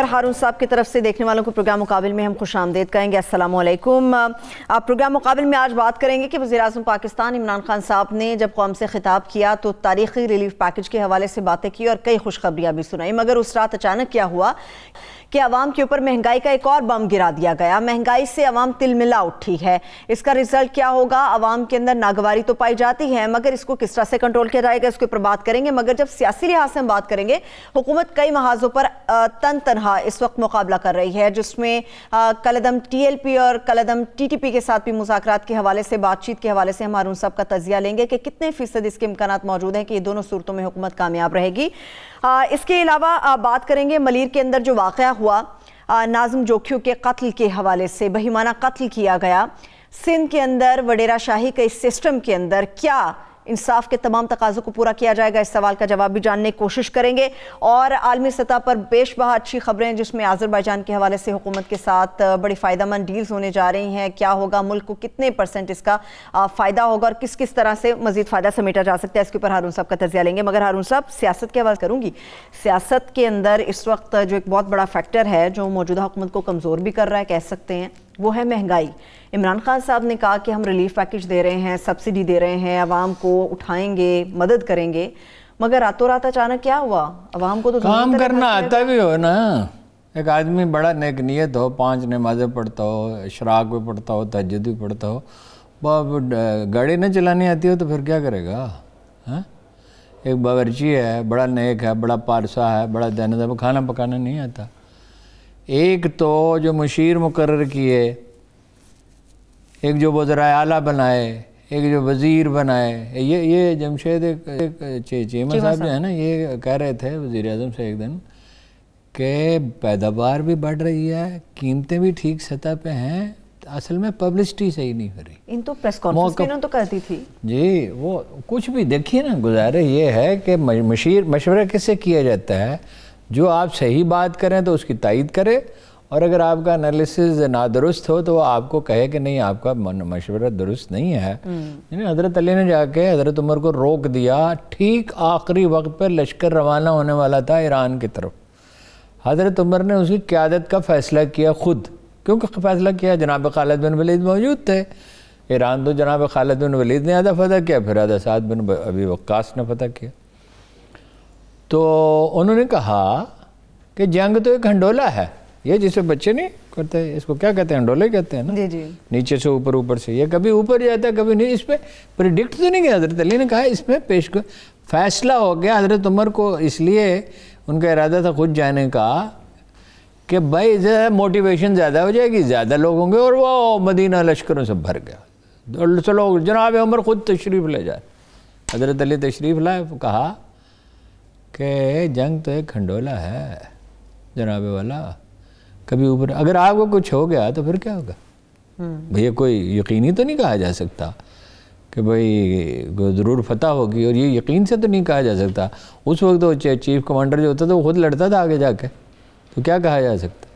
और हारून साहब की तरफ से देखने वालों को प्रोग्राम मुकाबले में हम खुश आमदेद कहेंगे अस्सलाम आप प्रोग्राम मुकाबल में आज बात करेंगे कि वजी अजम पाकिस्तान इमरान खान साहब ने जब कौम से खिताब किया तो तारीखी रिलीफ पैकेज के हवाले से बातें की और कई खुशखबरियाँ भी सुनाई मगर उस रात अचानक क्या हुआ कि आवाम के ऊपर महंगाई का एक और बम गिरा दिया गया महंगाई से आवाम तिलमिला उठी है इसका रिजल्ट क्या होगा आवाम के अंदर नागवारी तो पाई जाती है मगर इसको किस तरह से कंट्रोल किया जाएगा इसके ऊपर बात करेंगे मगर जब सियासी लिहाज से हम बात करेंगे हुकूमत कई महाजों पर तन तनहा इस वक्त मुकाबला कर रही है जिसमें कलदम पी और कलदम पी के साथ भी मुजाकर के हवाले से बातचीत के हवाले से हम उन सब का तजिया लेंगे कि कितने फीसद इसके इम्कान मौजूद हैं कि ये दोनों सूरतों में हुकूमत कामयाब रहेगी आ, इसके अलावा बात करेंगे मलिर के अंदर जो वाक़ हुआ नाजम जोखियों के कत्ल के हवाले से बहिमाना कत्ल किया गया सिंध के अंदर वडेरा शाही के इस सिस्टम के अंदर क्या इंसाफ के तमाम तकाजों को पूरा किया जाएगा इस सवाल का जवाब भी जानने की कोशिश करेंगे और आलमी सतह पर बेश बहा अच्छी खबरें जिसमें आज़रबाईजान के हवाले से हुकूमत के साथ बड़ी फ़ायदा मंद डील्स होने जा रही हैं क्या होगा मुल्क को कितने परसेंट इसका फ़ायदा होगा और किस किस तरह से मजीद फ़ायदा समेटा जा सकता है इसके ऊपर हारून साहब का तजिया लेंगे मगर हारून साहब सियासत के हवाले करूँगी सियासत के अंदर इस वक्त जो एक बहुत बड़ा फैक्टर है जो मौजूदा हुकूमत को कमज़ोर भी कर रहा है कह सकते हैं वो है महंगाई इमरान खान साहब ने कहा कि हम रिलीफ पैकेज दे रहे हैं सब्सिडी दे रहे हैं आवाम को उठाएंगे मदद करेंगे मगर रातों रात अचानक क्या हुआ आवाम को तो काम करना आता भी हो ना एक आदमी बड़ा नेक नीयत हो पांच नमाजें पढ़ता हो शराक भी पढ़ता हो तजद भी पढ़ता हो बाप गाड़ी ना चलानी आती हो तो फिर क्या करेगा है हाँ? एक बावरची है बड़ा नेक है बड़ा पारसा है बड़ा दैन खाना पकाना नहीं आता एक तो जो मुशीर मुकर किए एक जो वजरा आला बनाए एक जो वज़ीर बनाए ये ये जमशेद एक, एक चे, साहब जो है ना ये कह रहे थे वजीर अजम से एक दिन के पैदावार भी बढ़ रही है कीमतें भी ठीक सतह पे हैं असल में पब्लिसिटी सही नहीं हो रही इन तो प्रेस कॉन्फ्रेंस तो करती थी जी वो कुछ भी देखिए ना गुजारे ये है कि मशीर मशवरा किससे किया जाता है जो आप सही बात करें तो उसकी तायद करें और अगर आपका एनालिसिस नादुरुस्त हो तो वो आपको कहे कि नहीं आपका मशवरा दुरुस्त नहीं है हम्म। यानी हज़रत अली ने जाके हज़रत उमर को रोक दिया ठीक आखिरी वक्त पर लश्कर रवाना होने वाला था ईरान की तरफ हज़रत उमर ने उसकी क्यादत का फ़ैसला किया ख़ुद क्योंकि फैसला किया जनाब खालद बिन वलीद मौजूद थे ईरान तो जनाब खालद बिन वलीद ने आधा फतह किया फिर आधा साद बिन अभी वक्स ने फतह किया तो उन्होंने कहा कि जंग तो एक हंडोला है ये जिसे बच्चे नहीं करते इसको क्या कहते हैं हंडोले कहते हैं ना जी जी नीचे से ऊपर ऊपर से ये कभी ऊपर जाता है कभी नहीं इस पर प्रिडिक्ट तो नहीं किया हजरत अली ने कहा इसमें पेश कर फैसला हो गया हजरत उमर को इसलिए उनका इरादा था खुद जाने का कि भाई ज़्यादा मोटिवेशन ज़्यादा हो जाएगी ज़्यादा लोग होंगे और वो मदीना लश्करों से भर गया चलो जनाब उमर ख़ुद तशरीफ़ ले जाए हज़रत अली तशरीफ़ लाए कहा कि जंग तो एक खंडोला है जनाबे वाला कभी ऊपर अगर आपको कुछ हो गया तो फिर क्या होगा हम्म। भैया कोई यकीनी तो नहीं कहा जा सकता कि भाई ज़रूर फतह होगी और ये यकीन से तो नहीं कहा जा सकता उस वक्त तो चीफ कमांडर जो होता था वो खुद लड़ता था आगे जाके तो क्या कहा जा सकता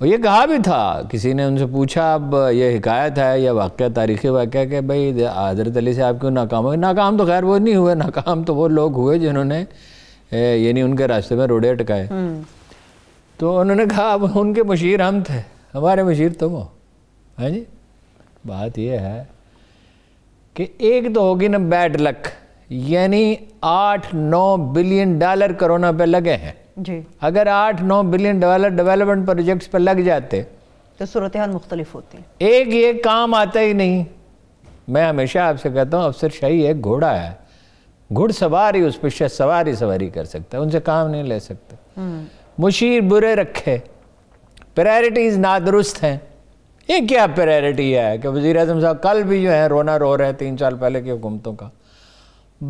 और ये कहा भी था किसी ने उनसे पूछा अब ये हिकायत है या वाक़ तारीख़ी वाक़ के भाई हज़रत अली से आप क्यों नाकाम हो नाकाम तो खैर वो नहीं हुए नाकाम तो वो लोग हुए जिन्होंने यानी उनके रास्ते में रोड़े अटकाए हम्म। तो उन्होंने कहा अब उनके मशीर हम थे हमारे मशीर तुम हो हैं हाँ जी बात यह है कि एक तो होगी ना बैड लक यानी आठ नौ बिलियन डॉलर कोरोना पे लगे हैं जी अगर आठ नौ बिलियन डॉलर डेवलपमेंट प्रोजेक्ट्स पर लग जाते तो सूरत हाल मुख्तलिफ होती एक ये काम आता ही नहीं मैं हमेशा आपसे कहता हूँ अफसर शाही एक घोड़ा है घुड़ सवारी उस पर शायद सवारी सवारी कर सकता है उनसे काम नहीं ले सकते हम्म। मुशीर बुरे रखे प्रायरिटीज़ नादुरुस्त हैं ये क्या प्रायरिटी है कि वज़ी अजम साहब कल भी जो है रोना रो रहे हैं तीन साल पहले की हुकूमतों का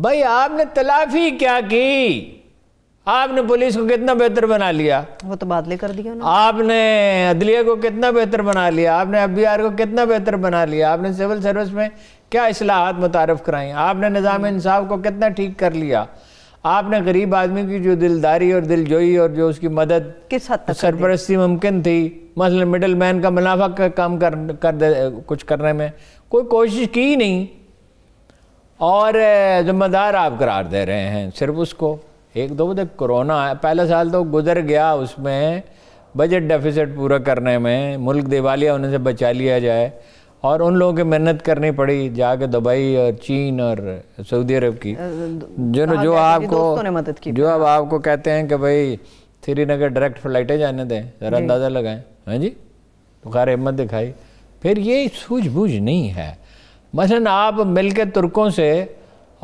भाई आपने तलाफी क्या की आपने पुलिस को कितना बेहतर बना लिया वो तो बादले कर दिया आपने अदलिया को कितना बेहतर बना लिया आपने एफ को कितना बेहतर बना लिया आपने सिविल सर्विस में क्या असलाहत मुतारफ़ कराई आपने निज़ाम इंसाफ को कितना ठीक कर लिया आपने गरीब आदमी की जो दिलदारी और दिलजोई और जो उसकी मदद किस हद तक सरपरस्ती मुमकिन थी मसल मिडल मैन का मुनाफा का काम कर कर दे कुछ करने में कोई कोशिश की ही नहीं और ज़िम्मेदार आप करार दे रहे हैं सिर्फ उसको एक दो तो बजे कोरोना पहला साल तो गुजर गया उसमें बजट डेफिसिट पूरा करने में मुल्क दिवालिया होने से बचा लिया जाए और उन लोगों की मेहनत करनी पड़ी जाके दुबई और चीन और सऊदी अरब की जो जो आपको जो अब आपको कहते हैं कि भाई श्रीनगर डायरेक्ट फ्लाइटें जाने दें ज़रा अंदाज़ा लगाएं हाँ जी बुखार हिम्मत दिखाई फिर ये सूझबूझ नहीं है मसलन आप मिलकर तुर्कों से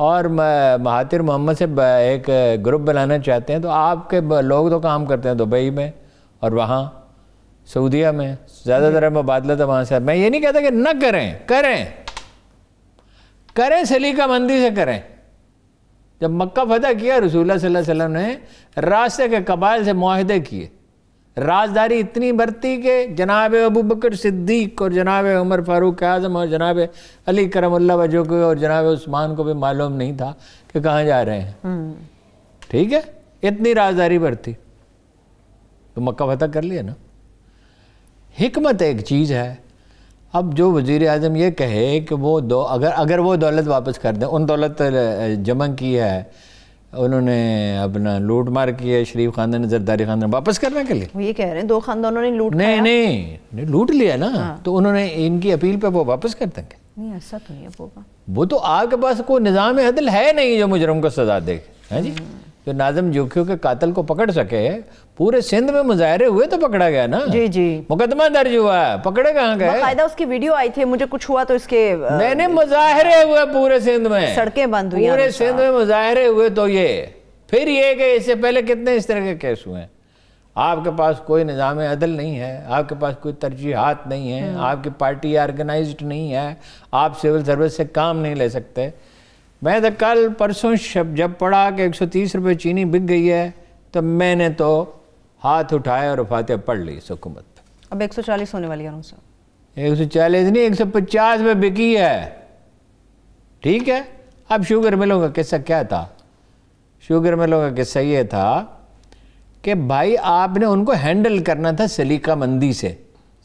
और महातिर मोहम्मद से एक ग्रुप बनाना चाहते हैं तो आपके लोग तो काम करते हैं दुबई में और वहाँ सऊदिया में ज़्यादातर मुबादला तो वहाँ से मैं ये नहीं कहता कि न करें करें करें सलीका मंदी से करें जब मक्का फतह किया रसूल सल्लल्लाहु अलैहि वसल्लम ने रास्ते के कबाइल से माहदे किए राजदारी इतनी बरती के जनाब अबू बकर सिद्दीक और जनाब उमर फारूक आजम और जनाब अली करमल्ला वजो को और जनाब उस्मान को भी मालूम नहीं था कि कहाँ जा रहे हैं हम्म। ठीक है इतनी राजदारी बरती तो मक्का फतह कर लिया ना हमत एक चीज़ है अब जो वजीर अजम ये कहे कि वो दो अगर अगर वो दौलत वापस कर दें उन दौलत जमा की है उन्होंने अपना लूट मार किया शरीफ खानदान ने जरदारी खानदान वापस करने के लिए ये कह रहे हैं दो खानदानों ने लूट नहीं नहीं, नहीं लूट लिया ना हाँ। तो उन्होंने इनकी अपील पे वो वापस कर देंगे नहीं ऐसा तो नहीं है वो तो आपके पास कोई निज़ाम अदल है नहीं जो मुजरम को सजा दे है जी हम्म। जो नाजम जोखियों के कातल को पकड़ सके पूरे सिंध में मुजाहरे हुए तो पकड़ा गया ना जी जी मुकदमा दर्ज हुआ है पकड़े कहाँ गए फायदा उसकी वीडियो आई थी मुझे कुछ हुआ तो इसके मैंने मुजाहरे हुए पूरे सिंध में सड़कें बंद हुई पूरे सिंध में मुजाहरे हुए तो ये फिर ये कि इससे पहले कितने इस तरह के केस हुए हैं आपके पास कोई निज़ाम अदल नहीं है आपके पास कोई तरजीहत नहीं है हम्म। आपकी पार्टी ऑर्गेनाइज नहीं है आप सिविल सर्विस से काम नहीं ले सकते मैं तो कल परसों शब जब पढ़ा कि 130 रुपए चीनी बिक गई है तो मैंने तो हाथ उठाया और फातह पढ़ ली इस हुकूमत पर अब 140 होने वाली है एक सौ चालीस नहीं एक सौ पचास में बिकी है ठीक है अब शुगर मिलों का किस्सा क्या था शुगर मिलों का किस्सा ये था कि भाई आपने उनको हैंडल करना था सलीका मंदी से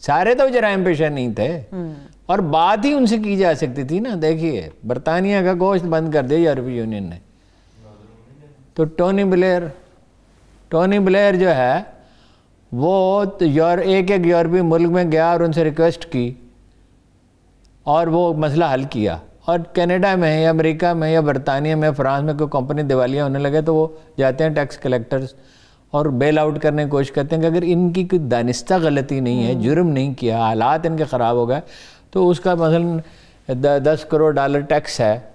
सारे तो जराइम पेशा नहीं थे हम्म। और बात ही उनसे की जा सकती थी ना देखिए बरतानिया का गोश्त बंद कर दिया यूरोपीय यूनियन ने तो टोनी ब्लेयर टोनी ब्लेयर जो है वो तो एक एक यूरोपीय मुल्क में गया और उनसे रिक्वेस्ट की और वो मसला हल किया और कनाडा में या अमेरिका में या बरतानिया में फ्रांस में कोई कंपनी दिवालियाँ होने लगे तो वो जाते हैं टैक्स कलेक्टर्स और बेल आउट करने की कोशिश करते हैं कि अगर इनकी कोई दानिस्ता गलती नहीं है हम्म। जुर्म नहीं किया हालात इनके ख़राब हो गए तो उसका मसल दस करोड़ डॉलर टैक्स है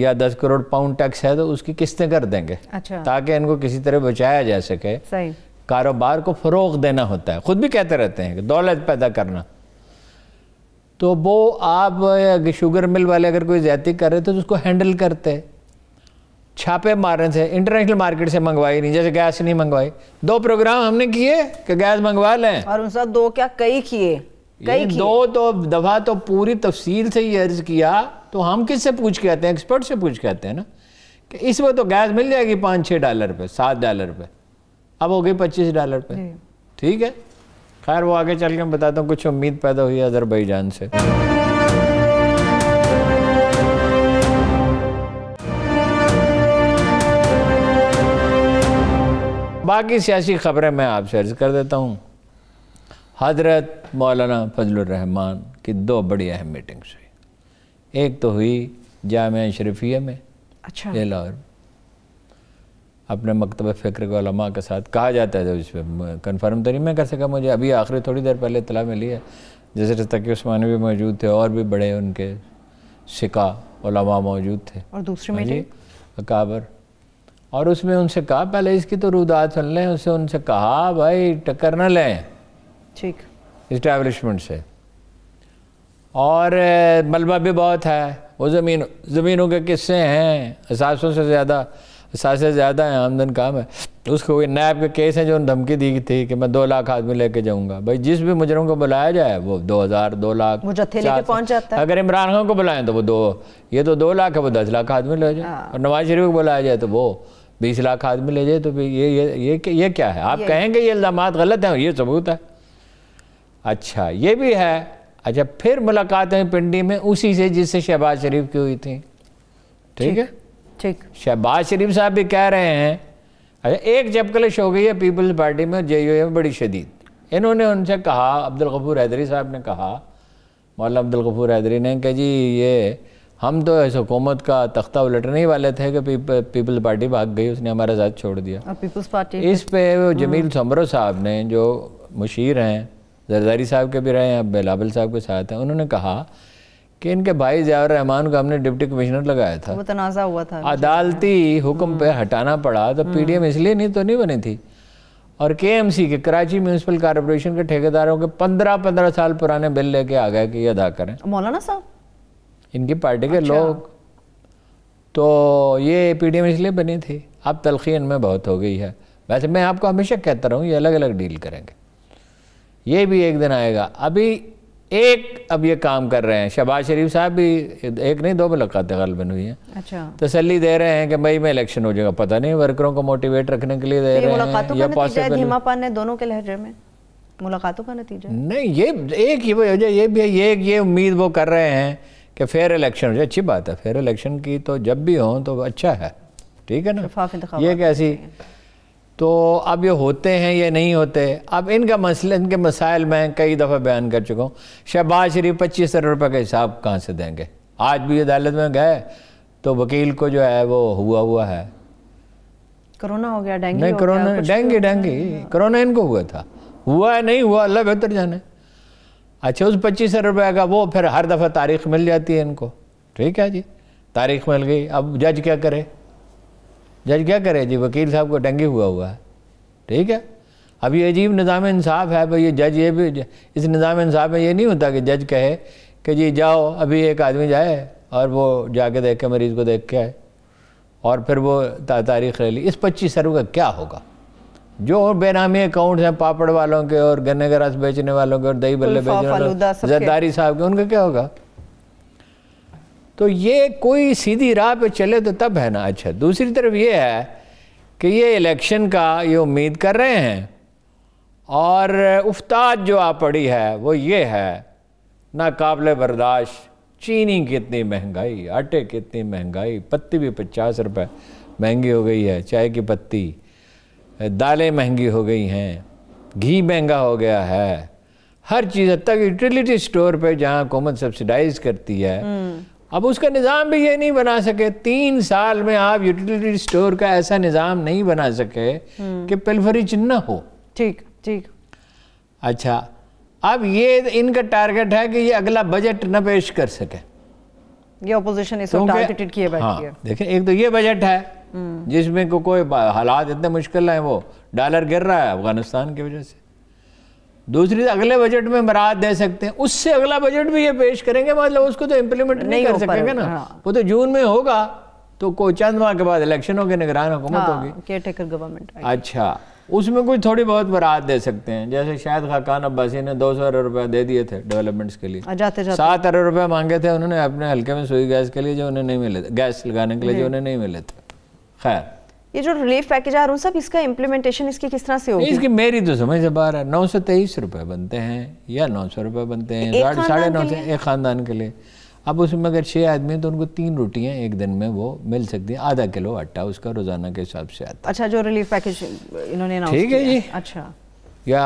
या दस करोड़ पाउंड टैक्स है तो उसकी किस्तें कर देंगे अच्छा। ताकि इनको किसी तरह बचाया जा सके कारोबार को फ़रोग देना होता है ख़ुद भी कहते रहते हैं कि दौलत पैदा करना तो वो आप शुगर मिल वाले अगर कोई ज्यादा कर रहे थे तो उसको हैंडल करते छापे मारने से इंटरनेशनल मार्केट से मंगवाई नहीं जैसे गैस नहीं मंगवाई दो प्रोग्राम हमने किए कि गैस मंगवा लें और उन दो क्या कई किए कई दो तो दफा तो पूरी तफसील से ही अर्ज किया तो हम किससे पूछ के आते हैं एक्सपर्ट से पूछ के आते हैं ना कि इस वक्त तो गैस मिल जाएगी पाँच छः डॉलर पे सात डॉलर पे अब हो गई पच्चीस डॉलर पे ठीक है खैर वो आगे चल के मैं बताता हूँ कुछ उम्मीद पैदा हुई अजरबैजान से बाकी सियासी खबरें मैं आपसे अर्ज कर देता हूँ हजरत मौलाना फजलरहमान की दो बड़ी अहम मीटिंग्स हुई एक तो हुई जाम शरीफिया में अच्छा लाहौर अपने मकतब फ़िक्र के के साथ कहा जाता है तो इस पर कन्फर्म तो नहीं मैं कर सका मुझे अभी आखिरी थोड़ी देर पहले इतला मिली है जैसे तकी उस्मान भी मौजूद थे और भी बड़े उनके शिका मौजूद थे और दूसरी हाँ मीटिंग अकाबर और उसमें उनसे कहा पहले इसकी तो रुदात सुन लें उससे उनसे कहा भाई टक्कर ना लें ठीक इस्टेबलिशमेंट से और मलबा भी बहुत है वो ज़मीन ज़मीनों के किस्से हैं असासों से ज़्यादा से ज़्यादा हैं आमदन काम है उसको कोई नैब के केस हैं जो धमकी दी थी कि मैं दो लाख आदमी लेके जाऊंगा भाई जिस भी मुजरम को बुलाया जाए वो दो हज़ार दो लाख पहुंच जाता है अगर इमरान खान को बुलाएं तो वो दो ये तो दो लाख है वो दस लाख आदमी ले जाए हाँ। और नवाज शरीफ को बुलाया जाए तो वो बीस लाख आदमी ले जाए तो ये ये ये क्या है आप कहेंगे ये इल्ज़ाम गलत हैं और ये सबूत है अच्छा ये भी है अच्छा फिर मुलाकात हुई पिंडी में उसी से जिससे शहबाज शरीफ की हुई थी ठीक है ठीक शहबाज शरीफ साहब भी कह रहे हैं अच्छा एक कलश हो गई है पीपल्स पार्टी में जे यू में बड़ी शदीद इन्होंने उनसे कहा अब्दुल गफूर हैदरी साहब ने कहा मौलाना अब्दुल गफूर हैदरी ने कहा जी ये हम तो इस हुकूमत का तख्ता उलटने ही वाले थे कि पीपल्स पार्टी भाग गई उसने हमारा साथ छोड़ दिया पीपल्स पार्टी इस पे हम्म। जमील समरो साहब ने जो मुशीर हैं जरदारी साहब के भी रहे हैं बेलाबल साहब के साथ हैं उन्होंने कहा कि इनके भाई जयावर रहमान को हमने डिप्टी कमिश्नर लगाया था वो तनाज़ा हुआ था अदालती हुक्म पे हम्म। हटाना पड़ा तो हम्म। पीडीएम इसलिए नहीं तो नहीं बनी थी और के एम सी के कराची म्यूनसिपल कॉरपोरेशन के ठेकेदारों के पंद्रह पंद्रह साल पुराने बिल लेके आ गए कि ये अदा करें मौलाना साहब इनकी पार्टी के अच्छा। लोग तो ये पी डी एम इसलिए बनी थी अब तलखी इनमें बहुत हो गई है वैसे मैं आपको हमेशा कहता रहूँ ये अलग अलग डील करेंगे ये भी एक दिन आएगा अभी एक अब ये काम कर रहे हैं शहबाज शरीफ साहब भी एक नहीं दो मुलाकातें गलबन हुई हैं अच्छा तसली दे रहे हैं कि मई में इलेक्शन हो जाएगा पता नहीं वर्करों को मोटिवेट रखने के लिए दे तो रहे हैं या पॉसिबल है दोनों के लहजे में मुलाकातों का नतीजा नहीं ये एक ही वजह ये भी है ये ये उम्मीद वो कर रहे हैं कि फेयर इलेक्शन हो जाए अच्छी बात है फेयर इलेक्शन की तो जब भी हो तो अच्छा है ठीक है ना ये कैसी तो अब ये होते हैं या नहीं होते अब इनका मसला इनके मसाइल मैं कई दफ़ा बयान कर चुका हूँ शहबाज शरीफ पच्चीस हजार रुपये का हिसाब कहाँ से देंगे आज भी अदालत में गए तो वकील को जो है वो हुआ हुआ है कोरोना हो गया डेंगू नहीं कोरोना डेंगू तो डेंगू कोरोना इनको हुआ था हुआ है नहीं हुआ अल्लाह बेहतर जाने अच्छा उस पच्चीस हजार रुपये का वो फिर हर दफ़ा तारीख मिल जाती है इनको ठीक है जी तारीख मिल गई अब जज क्या करे जज क्या करे जी वकील साहब को टंगे हुआ हुआ है ठीक है अब ये अजीब निज़ाम इंसाफ है भाई ये जज ये भी इस निज़ाम इंसाफ में ये नहीं होता कि जज कहे कि जी जाओ अभी एक आदमी जाए और वो जाके देख के मरीज़ को देख के आए और फिर वो तारीख ले ली इस पच्चीस अरब का क्या होगा जो बेनामी अकाउंट हैं पापड़ वालों के और गन्ने का रस बेचने वालों के और दही बल्ले बेचने वालों जरदारी साहब के उनका क्या होगा तो ये कोई सीधी राह पे चले तो तब है ना अच्छा दूसरी तरफ ये है कि ये इलेक्शन का ये उम्मीद कर रहे हैं और उफ्ताद जो आ पड़ी है वो ये है नाकबले बर्दाश्त चीनी कितनी महंगाई आटे कितनी महंगाई पत्ती भी पचास रुपए महंगी हो गई है चाय की पत्ती दालें महंगी हो गई हैं घी महंगा हो गया है हर चीज़ तक यूटिलिटी स्टोर पे जहाँ हुकूमत सब्सिडाइज करती है हम्म। अब उसका निज़ाम भी ये नहीं बना सके तीन साल में आप यूटिलिटी स्टोर का ऐसा निज़ाम नहीं बना सके हम्म। कि पेलफरी चिन्ह हो ठीक ठीक अच्छा अब ये इनका टारगेट है कि ये अगला बजट न पेश कर सके ये टारगेटेड किए हाँ, देखिए एक तो ये बजट है हम्म। जिसमें को कोई हालात इतने मुश्किल हैं वो डॉलर गिर रहा है अफगानिस्तान की वजह से दूसरी तो अगले बजट में बरात दे सकते हैं उससे अगला बजट भी ये पेश करेंगे मतलब उसको तो इम्प्लीमेंट नहीं, नहीं कर सकेंगे ना हाँ। वो तो जून में होगा तो को चंद माह के बाद इलेक्शन होगी निगरान हुकूमत हाँ, होगी गवर्नमेंट अच्छा उसमें कुछ थोड़ी बहुत बरात दे सकते हैं जैसे शायद खाकान अब्बासी ने दो सौ अरब रुपया दे दिए थे डेवलपमेंट्स के लिए हाँ, सात अरब रुपया मांगे थे उन्होंने अपने हल्के में सुई गैस के लिए जो उन्हें नहीं मिले थे गैस लगाने के लिए जो उन्हें नहीं मिले थे खैर ये जो रिलीफ पैकेज आ रहा सब इसका इम्प्लीमेंटेशन इसकी किस तरह से होगी इसकी मेरी तो समझ से बाहर है नौ सौ तेईस रुपये बनते हैं या नौ सौ रुपये बनते हैं साढ़े नौ सौ एक ख़ानदान के लिए अब उसमें अगर छः आदमी हैं तो उनको तीन रोटियां एक दिन में वो मिल सकती हैं आधा किलो आटा उसका रोज़ाना के हिसाब से आता अच्छा जो रिलीफ पैकेज इन्होंने ठीक है जी अच्छा या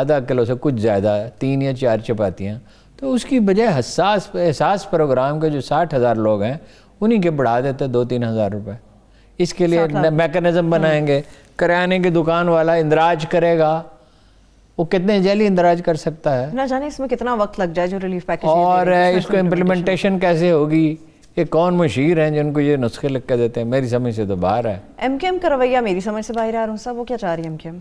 आधा किलो से कुछ ज़्यादा तीन या चार चपातियाँ तो उसकी बजाय हसास एहसास प्रोग्राम के जो साठ हज़ार लोग हैं उन्हीं के बढ़ा देते दो तीन हज़ार रुपये इसके लिए मैकेनिज्म hmm. बनाएंगे करियाने की दुकान वाला इंदराज करेगा वो कितने जल्दी इंदराज कर सकता है ना जाने इसमें कितना वक्त लग जाए जो रिलीफ पैकेज और इसको इम्प्लीमेंटेशन कैसे होगी ये कौन मशीर हैं जिनको ये नुस्खे लग के देते हैं मेरी समझ से तो बाहर है एम के एम का रवैया मेरी समझ से बाहर आ रहा हूँ सब वो क्या चाह रही है एम के एम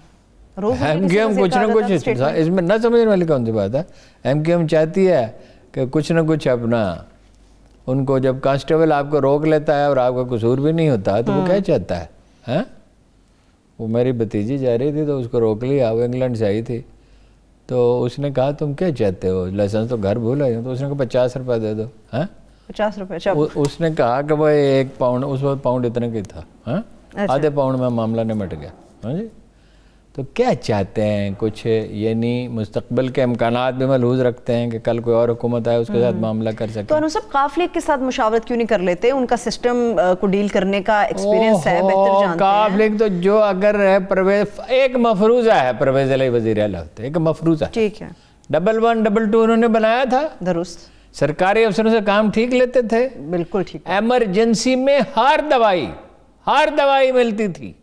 रोज एम के एम कुछ ना कुछ इसमें ना समझने वाली कौन सी बात है एम के एम चाहती है कि कुछ ना कुछ अपना उनको जब कांस्टेबल आपको रोक लेता है और आपका कसूर भी नहीं होता तो वो हाँ। क्या चाहता है हैं हाँ? वो मेरी भतीजी जा रही थी तो उसको रोक लिया वो इंग्लैंड से आई थी तो उसने कहा तुम क्या चाहते हो लाइसेंस तो घर भूल आई तो उसने कहा पचास रुपये दे दो हैं हाँ? पचास रुपये उसने कहा कि भाई एक पाउंड उस वक्त पाउंड इतने की था अच्छा। आधे पाउंड में मामला निमट गया हाँ जी तो क्या चाहते हैं कुछ यानी मुस्तबल के इम्कान भी मलहूज रखते हैं कि कल कोई और हुकूमत आए उसके साथ हम्म। मामला कर सकते तो सब काफले के साथ मुशावरत क्यों नहीं कर लेते उनका सिस्टम को डील करने का एक्सपीरियंस है काफले तो जो अगर परवेज एक मफरूजा है परवेज अली वजीर होते एक मफरूजा ठीक है डबल वन डबल टू उन्होंने बनाया था दुरुस्त सरकारी अफसरों से काम ठीक लेते थे बिल्कुल ठीक एमरजेंसी में हर दवाई हर दवाई मिलती थी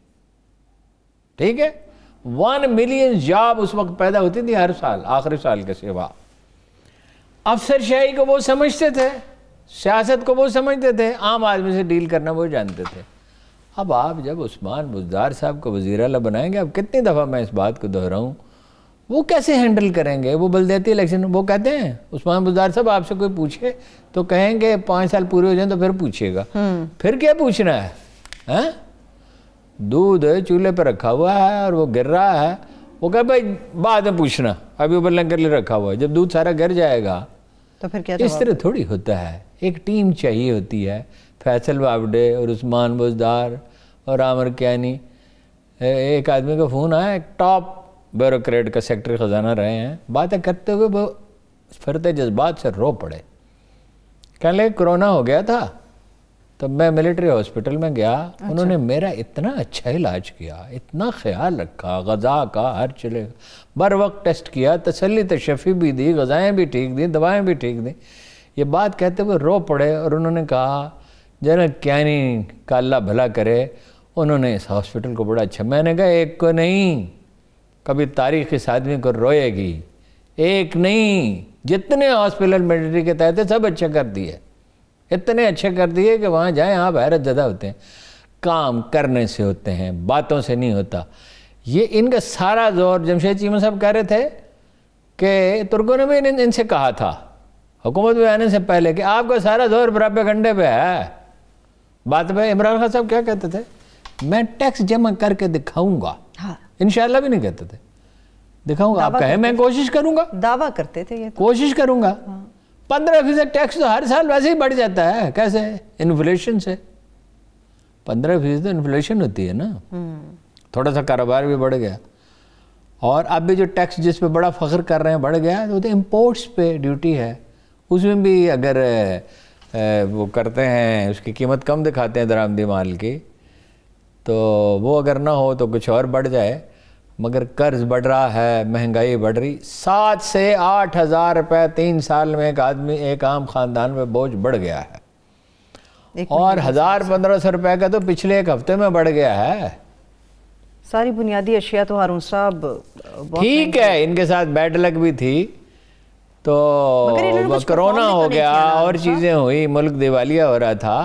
ठीक है वन मिलियन जॉब उस वक्त पैदा होती थी हर साल आखिरी साल के सिवा अफसरशाही को वो समझते थे सियासत को वो समझते थे आम आदमी से डील करना वो जानते थे अब आप जब उस्मान बुजदार साहब को वज़ी अला बनाएंगे अब कितनी दफ़ा मैं इस बात को दोहराऊँ वो कैसे हैंडल करेंगे वो देती इलेक्शन वो कहते हैं उस्मान बुजदार साहब आपसे कोई पूछे तो कहेंगे पाँच साल पूरे हो जाए तो फिर पूछेगा हम्म। फिर क्या पूछना है, है? दूध चूल्हे पर रखा हुआ है और वो गिर रहा है वो कह भाई बाद में पूछना अभी ऊपर लंगर ले रखा हुआ है जब दूध सारा गिर जाएगा तो फिर क्या इस तरह थोड़ी होता है एक टीम चाहिए होती है फैसल बाबडे और उस्मान बुजदार और आमर कैनी एक आदमी का फ़ोन आया एक टॉप ब्यूरोक्रेट का सेक्टर ख़जाना रहे हैं बातें करते हुए वो फिरते जज्बात से रो पड़े कह ले कोरोना हो गया था तब मैं मिलिट्री हॉस्पिटल में गया अच्छा। उन्होंने मेरा इतना अच्छा इलाज किया इतना ख्याल रखा गज़ा का हर चले बर वक्त टेस्ट किया तसली तशफ़ी तो भी दी गज़ाएँ भी ठीक दी दवाएँ भी ठीक दी ये बात कहते हुए रो पड़े और उन्होंने कहा जरा क्या का काला भला करे उन्होंने इस हॉस्पिटल को बड़ा अच्छा मैंने कहा एक को नहीं कभी तारीख इस आदमी को रोएगी एक नहीं जितने हॉस्पिटल मिलिट्री के तहत सब अच्छा कर दिए इतने अच्छे कर दिए कि वहाँ जाएं आप हैरत ज्यादा होते हैं काम करने से होते हैं बातों से नहीं होता ये इनका सारा जोर जमशेद चीमा साहब कह रहे थे कि तुर्कों ने भी इन, इनसे कहा था हुकूमत में आने से पहले कि आपका सारा जोर बराबे घंटे पे है बात में इमरान खान साहब क्या कहते थे मैं टैक्स जमा करके दिखाऊंगा हाँ। इनशाला भी नहीं कहते थे दिखाऊंगा आप कहें मैं कोशिश करूंगा दावा करते थे ये तो। कोशिश करूंगा हाँ। पंद्रह फीसद टैक्स तो हर साल वैसे ही बढ़ जाता है कैसे इन्फ्लेशन से पंद्रह फीसद इन्फ्लेशन तो होती है ना हम्म। थोड़ा सा कारोबार भी बढ़ गया और अब भी जो टैक्स जिस पे बड़ा फख्र कर रहे हैं बढ़ गया तो, तो इम्पोर्ट्स पे ड्यूटी है उसमें भी अगर वो करते हैं उसकी कीमत कम दिखाते हैं दरामदी माल की तो वो अगर ना हो तो कुछ और बढ़ जाए मगर कर्ज बढ़ रहा है महंगाई बढ़ रही सात से आठ हज़ार रुपये तीन साल में एक आदमी एक आम खानदान में बोझ बढ़ गया है और हज़ार पंद्रह सौ रुपए का तो पिछले एक हफ्ते में बढ़ गया है सारी बुनियादी अशिया तो हारून साहब ठीक है इनके साथ बैड लक भी थी तो कोरोना हो तो गया और चीज़ें हुई मुल्क दिवालिया हो रहा था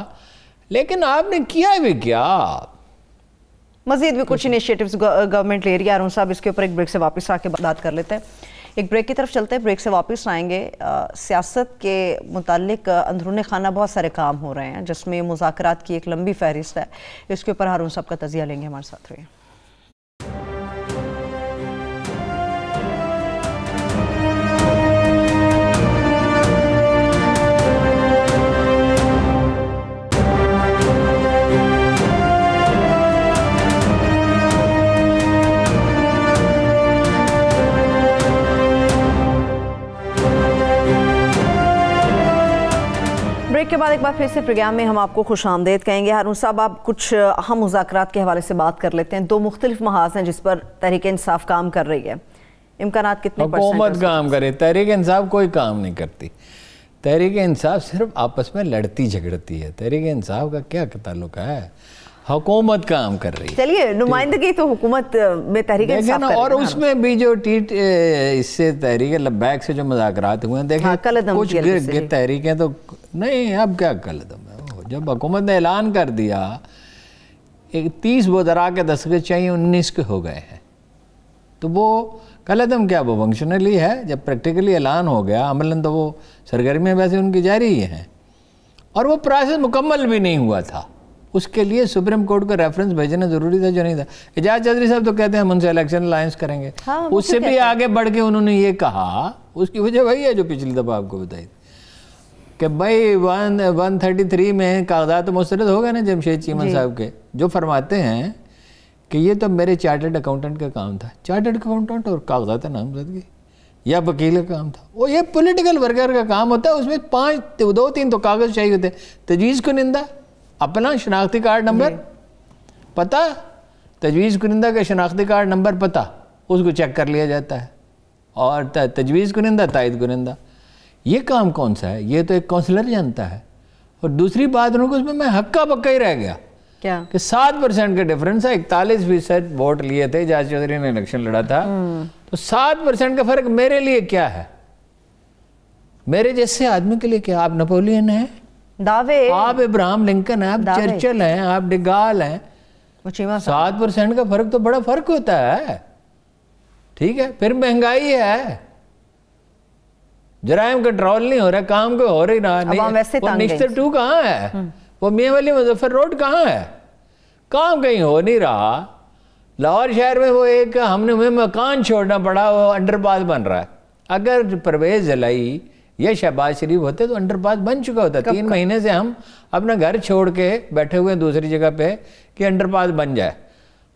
लेकिन आपने किया भी क्या मजीद भी कुछ इनिशियटिव गवर्नमेंट ले रही है अरुण साहब इसके ऊपर एक ब्रेक से वापस आके बात कर लेते हैं एक ब्रेक की तरफ चलते हैं ब्रेक से वापस आएंगे सियासत के मुतालिक अंदरून खाना बहुत सारे काम हो रहे हैं जिसमें मुजाकर की एक लंबी फहरिस्त है इसके ऊपर हारून साहब का तजिया लेंगे हमारे साथ रहिए ब्रेक के बाद एक बार फिर से प्रोग्राम में हम आपको खुश आमदेद कहेंगे हारून साहब आप कुछ अहम मुजात के हवाले से बात कर लेते हैं दो मुख्तलिफ महाज हैं जिस पर तहरीक इंसाफ काम कर रही है इम्कान कितने हुकूमत काम करे तहरीक इंसाफ कोई काम नहीं करती तहरीक इंसाफ सिर्फ आपस में लड़ती झगड़ती है तहरीक इंसाफ का क्या ताल्लुक है हुकूमत काम कर रही है चलिए नुमाइंदगी तो हुकूमत में तहरीक इंसाफ कर और हाँ। उसमें भी जो टीट इससे तहरीक लब्बैक से जो मुजात हुए हैं देखिए हाँ, कुछ तहरीकें तो नहीं अब क्या गलत है जब हुकूमत ने ऐलान कर दिया एक तीस दरा के दस्खत चाहिए उन्नीस के हो गए हैं तो वो कलदम क्या वो फंक्शनली है जब प्रैक्टिकली ऐलान हो गया अमलन तो वो सरगर्मियाँ वैसे उनकी जारी ही हैं और वो प्रोसेस मुकम्मल भी नहीं हुआ था उसके लिए सुप्रीम कोर्ट को रेफरेंस भेजना ज़रूरी था जो नहीं था एजाज चौधरी साहब तो कहते हैं हम उनसे इलेक्शन अलायंस करेंगे हाँ, उससे तो भी आगे बढ़ के उन्होंने ये कहा उसकी वजह वही है जो पिछली दफ़ा आपको बताई थी कि भाई वन वन थर्टी थ्री में कागजात मुस्रद हो गए ना जमशेद चीमन साहब के जो फरमाते हैं कि ये तो मेरे चार्टर्ड अकाउंटेंट का काम था चार्टर्ड अकाउंटेंट और कागजात नामजदगी या वकील का काम था वो ये पॉलिटिकल वर्कर का काम होता है उसमें पाँच दो तीन तो कागज़ चाहिए होते तजवीज़ कुनिंदा अपना शनाख्ती कार्ड नंबर पता तजवीज़ कुनिंदा का शनाख्ती कार्ड नंबर पता उसको चेक कर लिया जाता है और तजवीज़ कुनिंदा तायद कुनिंदा ये काम कौन सा है ये तो एक काउंसलर जानता है और दूसरी बात उनको उसमें मैं हक्का पक्का ही रह गया क्या कि सात परसेंट का डिफरेंस है इकतालीस फीसद वोट लिए थे एजाज चौधरी ने इलेक्शन लड़ा था हम्म। तो सात परसेंट का फर्क मेरे लिए क्या है मेरे जैसे आदमी के लिए क्या आप नेपोलियन है दावे आप इब्राहिम लिंकन है आप चर्चल हैं आप डिगाल हैं सात परसेंट का फर्क तो बड़ा फर्क होता है ठीक है फिर महंगाई है जराइम कंट्रोल नहीं हो रहा काम को हो रही ना मिस्टर टू कहाँ है हम्म। वो मियाँ वाली मुजफ्फर रोड कहाँ है काम कहीं हो नहीं रहा लाहौर शहर में वो एक हमने हमें मकान छोड़ना पड़ा वो अंडरपास बन रहा है अगर परवेज जलाई या शहबाज शरीफ होते तो अंडरपास बन चुका होता तीन महीने से हम अपना घर छोड़ के बैठे हुए हैं दूसरी जगह पे कि अंडरपास बन जाए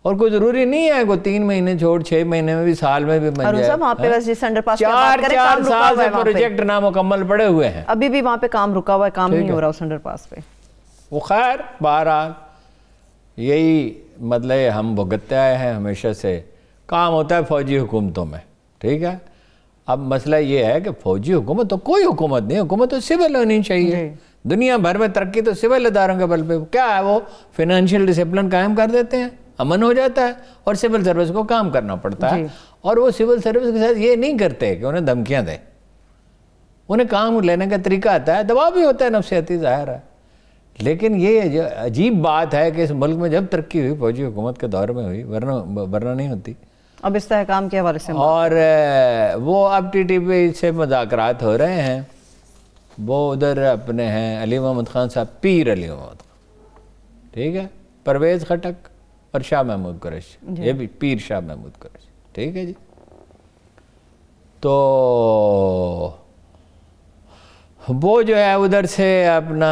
और कोई जरूरी नहीं है कोई तीन महीने छोड़ छह महीने में भी साल में भी बन जाए वहाँ पे हाँ? बस जिस चार चार, चार साल से प्रोजेक्ट नामुकम्मल पड़े हुए हैं अभी भी वहाँ पे काम रुका हुआ है काम नहीं हो रहा उस पास पे वो खैर बहरहाल यही मतलब हम भुगतते आए हैं हमेशा से काम होता है फौजी हुकूमतों में ठीक है अब मसला ये है कि फौजी हुकूमत तो कोई हुकूमत नहीं हुकूमत तो सिविल होनी चाहिए दुनिया भर में तरक्की तो सिविल इदारों के बल पे क्या है वो फिनंशियल डिसिप्लिन कायम कर देते हैं अमन हो जाता है और सिविल सर्विस को काम करना पड़ता है और वो सिविल सर्विस के साथ ये नहीं करते कि उन्हें धमकियाँ दें उन्हें काम लेने का तरीका आता है दबाव भी होता है नफसियाती ज़ाहिर है लेकिन ये अजीब बात है कि इस मुल्क में जब तरक्की हुई फौजी हुकूमत के दौर में हुई वरना वरना नहीं होती अब इस काम के हवाले से और वो अब टी टी पी से मजाक हो रहे हैं वो उधर अपने हैं अली मोहम्मद खान साहब पीर अली मोहम्मद खान ठीक है परवेज़ खटक और शाह महमूद कुरैश ये भी पीर शाह महमूद कुरैश ठीक है जी तो वो जो है उधर से अपना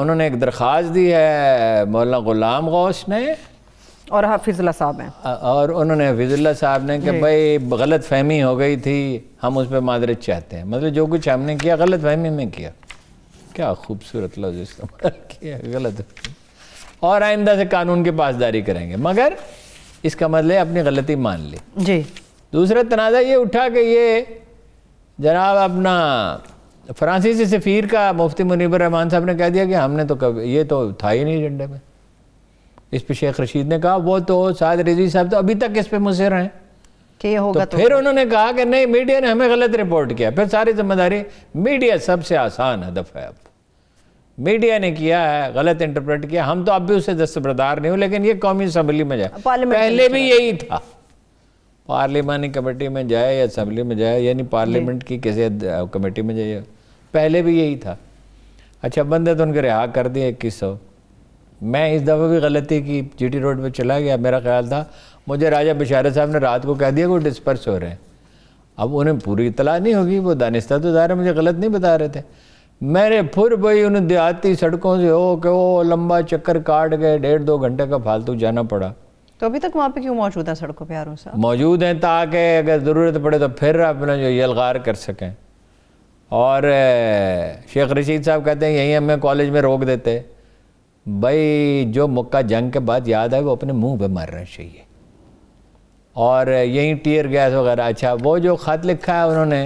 उन्होंने एक दरख्वास्त दी है मौलाना गुलाम गौस ने और हाफिजुल्ला साहब ने और उन्होंने हाफिजुल्ला साहब ने कि भाई गलत फहमी हो गई थी हम उस पर मादरत चाहते हैं मतलब जो कुछ हमने किया गलत फहमी में किया क्या खूबसूरत लफ्ज इस्तेमाल किया गलत और आइंदा से कानून की पासदारी करेंगे मगर इसका मतलब अपनी गलती मान ली जी दूसरा तनाज़ा ये उठा कि ये जनाब अपना फ्रांसीसी सफ़ीर का मुफ्ती मुनीबर रहमान साहब ने कह दिया कि हमने तो कभी ये तो था ही नहीं एजेंडे में इस पर शेख रशीद ने कहा वो तो साद रिजी साहब तो अभी तक इस पर मुसर हैं ये होगा तो, तो फिर उन्होंने कहा कि नहीं मीडिया ने हमें गलत रिपोर्ट किया फिर सारी जिम्मेदारी मीडिया सबसे आसान हदफ है अब मीडिया ने किया है गलत इंटरप्रेट किया हम तो अब भी उससे दस्तबरदार नहीं हूं लेकिन ये कौमी असम्बली में जाए पहले भी यही था पार्लियामानी कमेटी में जाए या असम्बली में जाए यानी पार्लियामेंट की किसी कमेटी में जाइए पहले भी यही था अच्छा बंदे तो उनके रिहा कर दिए इक्कीस सौ मैं इस दफ़ा भी गलती की टी रोड पर चला गया मेरा ख्याल था मुझे राजा बिशारे साहब ने रात को कह दिया कि वो डिस्पर्स हो रहे हैं अब उन्हें पूरी इतला नहीं होगी वो दानिस्ता तो ज़ाहिर मुझे गलत नहीं बता रहे थे मैंने फिर भाई उन देहाती सड़कों से हो के वो लंबा चक्कर काट गए डेढ़ दो घंटे का फालतू जाना पड़ा तो अभी तक वहाँ पे क्यों मौजूद है सड़कों पर मौजूद हैं ताकि अगर ज़रूरत पड़े तो फिर अपना जो यलगार कर सकें और शेख रशीद साहब कहते हैं यहीं हमें कॉलेज में रोक देते भाई जो मक्का जंग के बाद याद है वो अपने मुंह पे मरना चाहिए और यहीं टीयर गैस वगैरह अच्छा वो जो ख़त लिखा है उन्होंने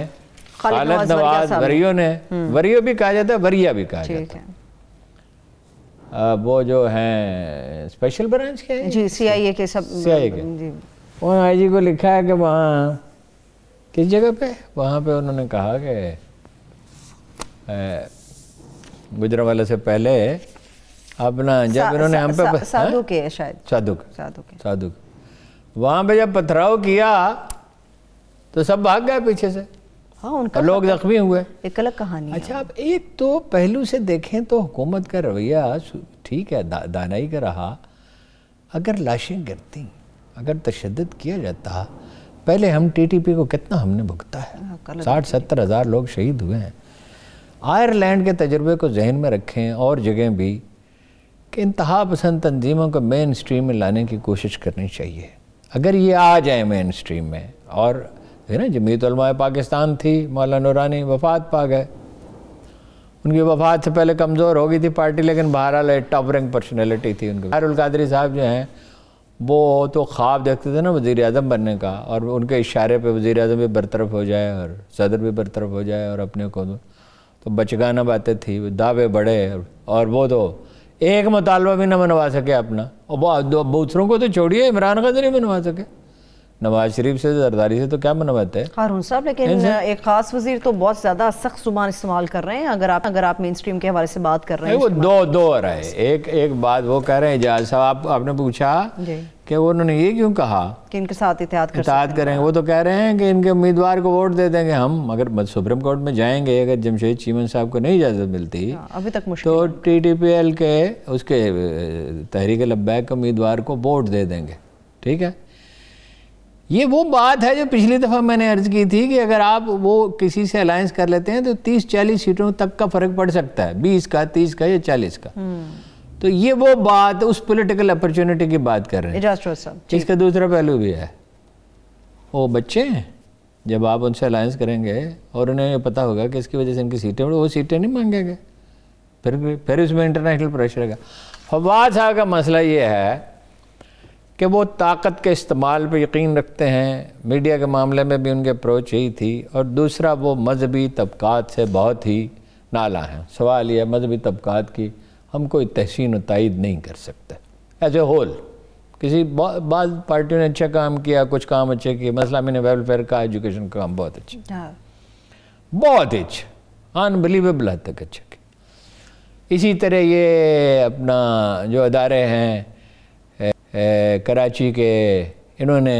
खालिद नवाज वरियो ने हम्म। वरियो भी कहा जाता है वरिया भी कहा जाता है आ, वो जो हैं स्पेशल ब्रांच के जी सीआईए के सब सीआईए के उन्होंने आई जी को लिखा है कि वहाँ किस जगह पे वहाँ पे उन्होंने कहा कि गुजरा वाले से पहले अपना जब इन्होंने हम पे हाँ? साधु के शायद साधु के साधु के साधु के वहाँ पे जब पथराव किया तो सब भाग गए पीछे से हाँ उनका लोग जख्मी हुए एक अलग कहानी अच्छा आप एक तो पहलू से देखें तो हुकूमत का रवैया ठीक है दा, दानाई का रहा अगर लाशें गिरती अगर तशद किया जाता पहले हम टीटीपी को कितना हमने भुगता है हाँ, साठ सत्तर हज़ार लोग शहीद हुए हैं आयरलैंड के तजर्बे को जहन में रखें और जगह भी कि इंतहा पसंद तनजीमों को मेन स्ट्रीम में लाने की कोशिश करनी चाहिए अगर ये आ जाए मेन स्ट्रीम में और है ना जमीयत पाकिस्तान थी मौलाना नूरानी वफात पा गए उनकी वफात से पहले कमज़ोर हो गई थी पार्टी लेकिन बहरहाल टॉप रैंक पर्सनैलिटी थी उनकी बहरुल कादरी साहब जो हैं वो तो ख्वाब देखते थे ना वज़ी अजम बनने का और उनके इशारे पर वज़ी अजम भी बरतरफ हो जाए और सदर भी बरतरफ हो जाए और अपने को तो बचगाना बातें थी दावे बड़े और वो तो एक मुतालबा भी ना मनवा सके अपना और दूसरों को तो छोड़िए इमरान खान नहीं मनवा सके नवाज शरीफ से जरदारी से तो क्या मनवाते हैं हारून साहब लेकिन एक खास वजीर तो बहुत ज्यादा सख्त जुबान इस्तेमाल कर रहे हैं अगर आप अगर आप मेन स्ट्रीम के हवाले से बात कर रहे हैं वो दो दो आ रहा है एक एक बात वो कह रहे हैं एजाज साहब आप आपने पूछा कि वो उन्होंने ये क्यों कहा कि इनके साथ इतिहाद कर इतिहाद करें वो तो कह रहे हैं कि इनके उम्मीदवार को वोट दे देंगे हम अगर सुप्रीम कोर्ट में जाएंगे अगर जमशेद चीमन साहब को नहीं इजाज़त मिलती हाँ, अभी तक तो टी टी पी एल के उसके तहरीक लब्बैक के उम्मीदवार को वोट दे देंगे ठीक है ये वो बात है जो पिछली दफ़ा मैंने अर्ज़ की थी कि अगर आप वो किसी से अलायंस कर लेते हैं तो 30-40 सीटों तक का फ़र्क पड़ सकता है 20 का 30 का या 40 का हम्म। तो ये वो बात उस पॉलिटिकल अपॉर्चुनिटी की बात कर रहे हैं इसका दूसरा पहलू भी है वो बच्चे हैं जब आप उनसे अलायंस करेंगे और उन्हें ये पता होगा कि इसकी वजह से इनकी सीटें वो सीटें नहीं मांगेंगे फिर फिर उसमें इंटरनेशनल प्रेशर है फवाद साहब का मसला ये है कि वो ताकत के इस्तेमाल पर यकीन रखते हैं मीडिया के मामले में भी उनकी अप्रोच यही थी और दूसरा वो मजहबी तबक़ात से बहुत ही नाला है सवाल यह मजहबी तबक़ात की हम कोई तहसीन व तइद नहीं कर सकते एज ए होल किसी बाद पार्टियों ने अच्छा काम किया कुछ काम अच्छे किए मसला मैंने वेलफेयर का एजुकेशन का काम बहुत अच्छा हाँ। बहुत अच्छे अनबिलीवेबल हद तक अच्छा किया इसी तरह ये अपना जो अदारे हैं कराची के इन्होंने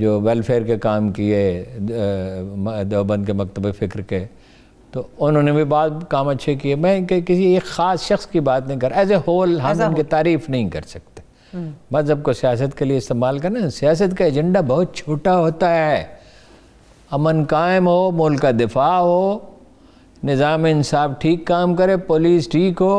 जो वेलफेयर के काम किए देवबंद के मकतब फ़िक्र के तो उन्होंने भी बात काम अच्छे किए मैं कि किसी एक ख़ास शख्स की बात नहीं कर एज ए होल हम उनकी तारीफ़ नहीं कर सकते हम्म। मज़हब को सियासत के लिए इस्तेमाल करना सियासत का एजेंडा बहुत छोटा होता है अमन कायम हो मुल्क का दिफा हो निज़ाम इंसाफ ठीक काम करे पुलिस ठीक हो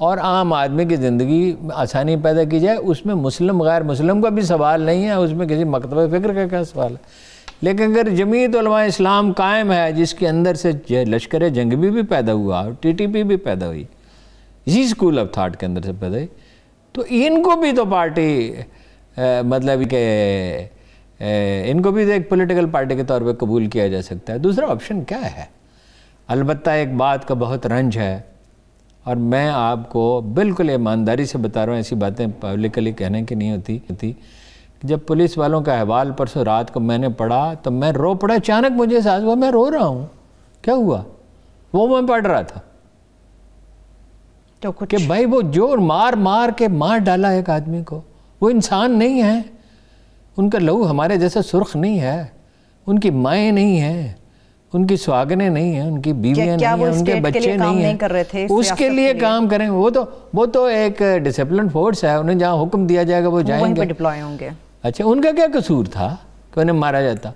और आम आदमी की ज़िंदगी आसानी पैदा की जाए उसमें मुस्लिम गैर मुस्लिम का भी सवाल नहीं है उसमें किसी मकतब फ़िक्र का क्या सवाल है लेकिन अगर जमीयत इस्लाम कायम है जिसके अंदर से लश्कर जंग भी पैदा हुआ और टी टी पी भी पैदा हुई इसी स्कूल ऑफ थाट के अंदर से पैदा हुई तो इनको भी तो पार्टी आ, मतलब के इनको भी तो एक पोलिटिकल पार्टी के तौर पर कबूल किया जा सकता है दूसरा ऑप्शन क्या है अलबत्त एक बात का बहुत रंज है और मैं आपको बिल्कुल ईमानदारी से बता रहा हूँ ऐसी बातें पब्लिकली कहने की नहीं होती होती जब पुलिस वालों का अहवाल परसों रात को मैंने पढ़ा तो मैं रो पड़ा अचानक मुझे सास हुआ मैं रो रहा हूँ क्या हुआ वो मैं पढ़ रहा था तो कुछ कि भाई वो जोर मार मार के मार डाला एक आदमी को वो इंसान नहीं है उनका लहू हमारे जैसा सुर्ख नहीं है उनकी माएँ नहीं हैं उनकी सुहागने नहीं है उनकी बीवियां नहीं है उनके बच्चे नहीं है कर रहे थे उसके लिए काम करें वो तो वो तो एक डिसिप्लिन फोर्स है उन्हें जहाँ हुक्म दिया जाएगा वो जाएंगे डिप्लॉय होंगे अच्छा उनका क्या कसूर था कि उन्हें मारा जाता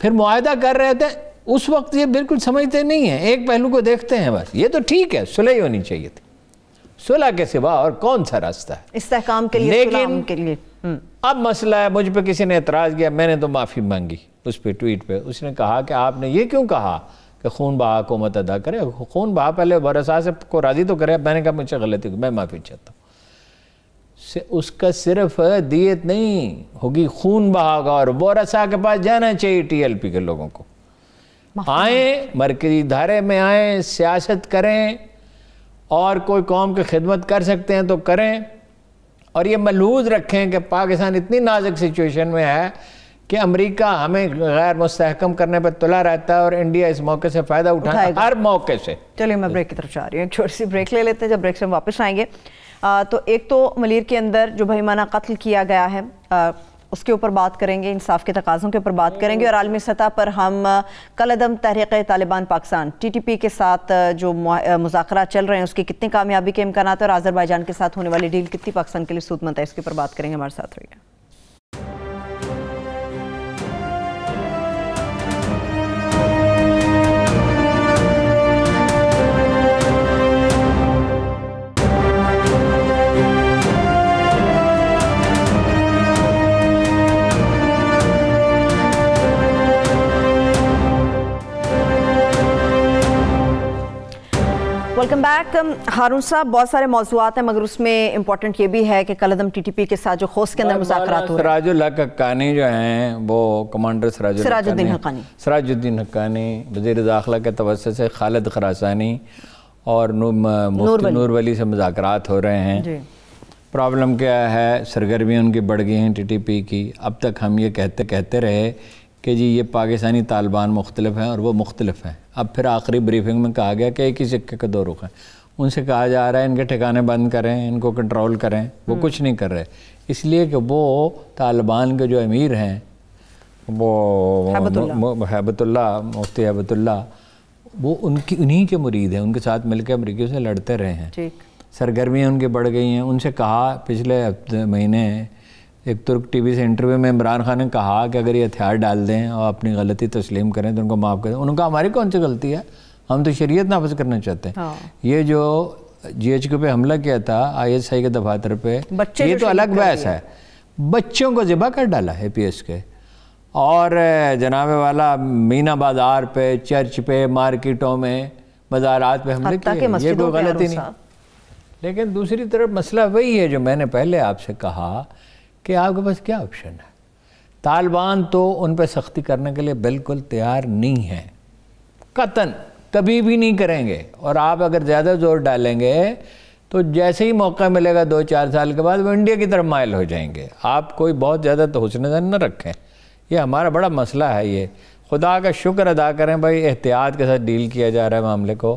फिर मुआदा कर रहे थे उस वक्त ये बिल्कुल समझते नहीं है एक पहलू को देखते हैं बस ये तो ठीक है सुलह ही होनी चाहिए थी सुलह के सिवा और कौन सा रास्ता है इस्तेकाम के लिए लेकिन के लिए हम्म। अब मसला है मुझ पर किसी ने एतराज़ किया मैंने तो माफ़ी मांगी उस पर ट्वीट पर उसने कहा कि आपने ये क्यों कहा कि खून बहा को मत अदा करे खून बहा पहले बरसा से को राज़ी तो करे मैंने कहा मुझसे गलती मैं माफ़ी चाहता हूँ से उसका सिर्फ दियत नहीं होगी खून बहागा और बोरसा के पास जाना चाहिए टीएलपी के लोगों को आए मरकजी धारे में आए सियासत करें और कोई कौम की खिदमत कर सकते हैं तो करें और ये मलूज रखें कि पाकिस्तान इतनी नाजुक सिचुएशन में है कि अमेरिका हमें गैर मुस्तकम करने पर तुला रहता है और इंडिया इस मौके से फ़ायदा है हर मौके से चलिए मैं ब्रेक की तरफ जा रही हूँ एक छोटी सी ब्रेक ले लेते हैं जब ब्रेक से हम वापस आएंगे आ, तो एक तो मलिर के अंदर जो भईमाना कत्ल किया गया है आ, उसके ऊपर बात करेंगे इंसाफ के तकाज़ों के ऊपर बात करेंगे और आलमी सतह पर हम कल अदम Tehreek Taliban Pakistan T T P के साथ जो मुजाकर चल रहे हैं उसकी कितनी कामयाबी के इम्कान और आज़रबाईजान के साथ होने वाली डील कितनी पाकिस्तान के लिए सूदमंद है इसके ऊपर बात करेंगे हमारे साथ रहिएगा वेलकम बैक हारून साहब बहुत सारे मौजूद हैं मगर उसमें इम्पोर्टेंट ये भी है कि कल अदम टी टी पी के साथ जो खोस के अंदर मुजाकर सराजुल जो हैं वो कमांडर सराजुल सराजुद्दीन हकानी सराजुद्दीन हक्कानी वजीर दाखिला के तवस से खालिद खरासानी और नूर वली से मुजाकर हो रहे हैं प्रॉब्लम क्या है सरगर्मियाँ उनकी बढ़ गई हैं टी टी पी की अब तक हम ये कहते कहते रहे कि जी ये पाकिस्तानी तालिबान मुख्तलिफ हैं और वो मुख्तलिफ हैं अब फिर आखिरी ब्रीफिंग में कहा गया कि एक ही सिक्के का दो रुख हैं उनसे कहा जा रहा है इनके ठिकाने बंद करें इनको कंट्रोल करें वो हम्म। कुछ नहीं कर रहे इसलिए कि वो तालिबान के जो अमीर हैं वो हैबतुल्ला मुफ्ती हैबतुल्ला वो उनकी उन्हीं के मुरीद हैं उनके साथ मिलकर अमरीकियों से लड़ते रहे हैं सरगर्मियाँ उनकी बढ़ गई हैं उनसे कहा पिछले महीने एक तुर्क तो टीवी से इंटरव्यू में इमरान खान ने कहा कि अगर ये हथियार डाल दें और अपनी गलती तस्लीम करें तो उनको माफ़ करें उनका हमारी कौन सी गलती है हम तो शरीयत नाफज करना चाहते हैं हाँ। ये जो जी एच पे हमला किया था आई एस आई के दफातर पे बच्चे ये तो अलग बहस है बच्चों को ज़िबा कर डाला है पी एस के और जनाबे वाला मीना बाजार पे चर्च पे मार्केटों में बाजारात पे हमले किए ये कोई गलती नहीं लेकिन दूसरी तरफ मसला वही है जो मैंने पहले आपसे कहा कि आपके पास क्या ऑप्शन है तालिबान तो उन पर सख्ती करने के लिए बिल्कुल तैयार नहीं है कतन कभी भी नहीं करेंगे और आप अगर ज़्यादा ज़ोर डालेंगे तो जैसे ही मौका मिलेगा दो चार साल के बाद वो इंडिया की तरफ मायल हो जाएंगे आप कोई बहुत ज़्यादा तो हुसन न रखें ये हमारा बड़ा मसला है ये खुदा का शुक्र अदा करें भाई एहतियात के साथ डील किया जा रहा है मामले को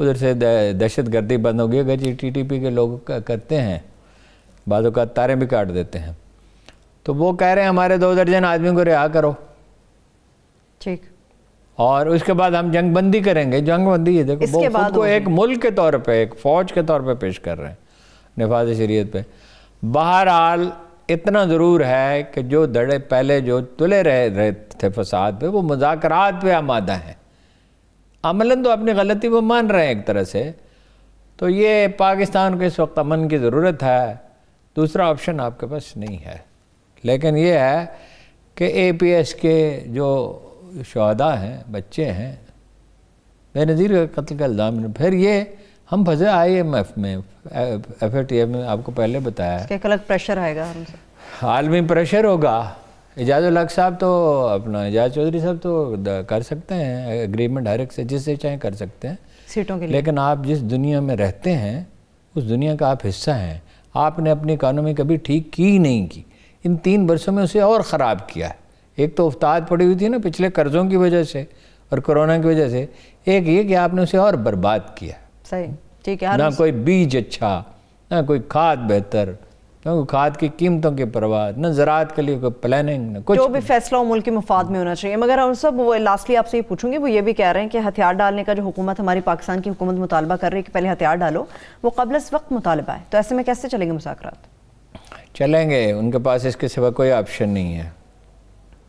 उधर से दहशत गर्दी बंद होगी अगर जी टी टी पी के लोग करते हैं बाद तारें भी काट देते हैं तो वो कह रहे हैं हमारे दो दर्जन आदमी को रिहा करो ठीक और उसके बाद हम जंग बंदी करेंगे जंग बंदी ये देखो वो खुद को एक मुल्क के तौर पे एक फौज के तौर पे पेश कर रहे हैं नफाज शरीयत पे बहरहाल इतना ज़रूर है कि जो धड़े पहले जो तुले रह रहे थे फसाद पे वो मुजाकरात पे आमादा हैं अमलन तो अपनी गलती वो मान रहे हैं एक तरह से तो ये पाकिस्तान को इस वक्त अमन की ज़रूरत है दूसरा ऑप्शन आपके पास नहीं है लेकिन ये है कि एपीएस के जो शहदा हैं बच्चे हैं बेनज़ीर के कत्ल का इल्ज़ाम फिर ये हम फंसे आई एम एफ में एफ ए टी एफ में आपको पहले बताया है अलग प्रेशर आएगा आलमी प्रेशर होगा एजाज हक साहब तो अपना एजाज चौधरी साहब तो कर सकते हैं एग्रीमेंट हर एक से जिससे चाहे कर सकते हैं सीटों के लिए लेकिन आप जिस दुनिया में रहते हैं उस दुनिया का आप हिस्सा हैं आपने अपनी इकानमी कभी ठीक की ही नहीं की इन तीन वर्षों में उसे और ख़राब किया है एक तो उफ्ताद पड़ी हुई थी ना पिछले कर्ज़ों की वजह से और कोरोना की वजह से एक ये कि आपने उसे और बर्बाद किया सही ठीक है ना कोई बीज अच्छा ना कोई खाद बेहतर ना खाद की कीमतों के परवाह ना ज़रात के लिए कोई प्लानिंग ना कुछ जो भी फैसला मुल्क के मफाद में होना चाहिए मगर और सब वो लास्टली आपसे ये पूछूंगी वो ये भी कह रहे हैं कि हथियार डालने का जो हुकूमत हमारी पाकिस्तान की हुकूमत मुतालबा कर रही है कि पहले हथियार डालो वो कबल इस वक्त मुतालबा है तो ऐसे में कैसे चलेंगे मुसाकरात चलेंगे उनके पास इसके सिवा कोई ऑप्शन नहीं है